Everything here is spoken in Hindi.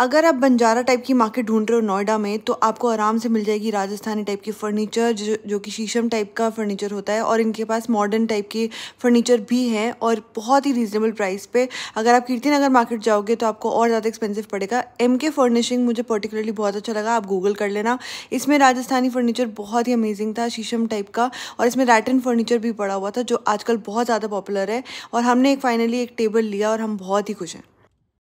अगर आप बंजारा टाइप की मार्केट ढूंढ रहे हो नोएडा में तो आपको आराम से मिल जाएगी राजस्थानी टाइप की फ़र्नीचर जो, जो कि शीशम टाइप का फर्नीचर होता है और इनके पास मॉडर्न टाइप के फर्नीचर भी हैं और बहुत ही रीज़नेबल प्राइस पे अगर आप कीर्ति नगर मार्केट जाओगे तो आपको और ज़्यादा एक्सपेंसिव पड़ेगा एम के फर्निशिंग मुझे पर्टिकुलरली बहुत अच्छा लगा आप गूगल कर लेना इसमें राजस्थानी फर्नीचर बहुत ही अमेजिंग था शीशम टाइप का और इसमें रैटन फर्नीचर भी पड़ा हुआ था जो आजकल बहुत ज़्यादा पॉपुलर है और हमने एक फाइनली एक टेबल लिया और हम बहुत ही खुश हैं